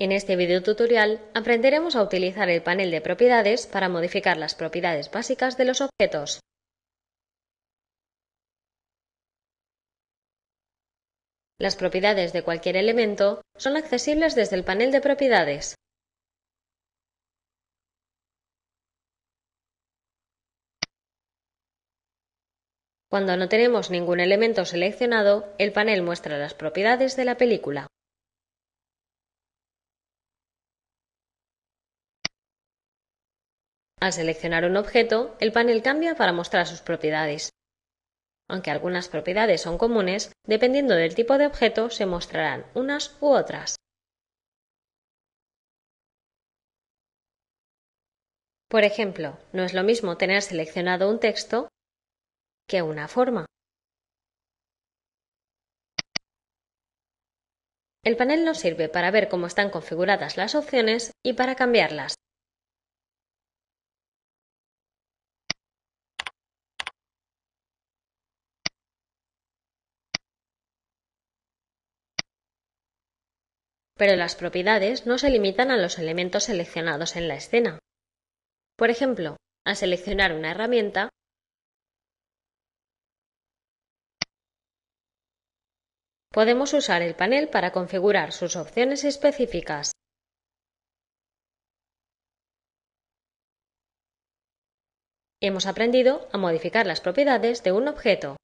En este video tutorial aprenderemos a utilizar el panel de propiedades para modificar las propiedades básicas de los objetos. Las propiedades de cualquier elemento son accesibles desde el panel de propiedades. Cuando no tenemos ningún elemento seleccionado, el panel muestra las propiedades de la película. Al seleccionar un objeto, el panel cambia para mostrar sus propiedades. Aunque algunas propiedades son comunes, dependiendo del tipo de objeto se mostrarán unas u otras. Por ejemplo, no es lo mismo tener seleccionado un texto que una forma. El panel nos sirve para ver cómo están configuradas las opciones y para cambiarlas. pero las propiedades no se limitan a los elementos seleccionados en la escena. Por ejemplo, al seleccionar una herramienta, podemos usar el panel para configurar sus opciones específicas. Hemos aprendido a modificar las propiedades de un objeto.